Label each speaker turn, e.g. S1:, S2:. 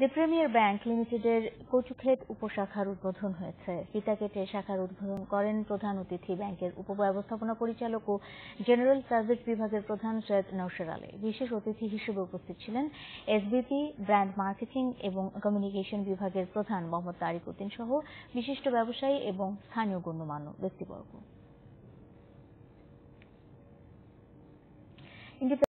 S1: দি premier bank লিমিটেডের কচুক্ষেত উপশাখার উদ্বোধন হয়েছে পিতাকেটে শাখার উদ্বোধন করেন প্রধান অতিথি ব্যাংকের উপব্যবস্থাপনা পরিচালক ও জেনারেল সার্ভিস বিভাগের প্রধান সৈয়দ নৌশের আলী বিশেষ অতিথি হিসেবে উপস্থিত ছিলেন এসবিপি ব্র্যান্ড মার্কেটিং এবং কমিউনিকেশন বিভাগের প্রধান মোহাম্মদ তারিক উদ্দিন সহ বিশিষ্ট ব্যবসায়ী এবং স্থানীয় গণ্যমান্য ব্যক্তিবর্গ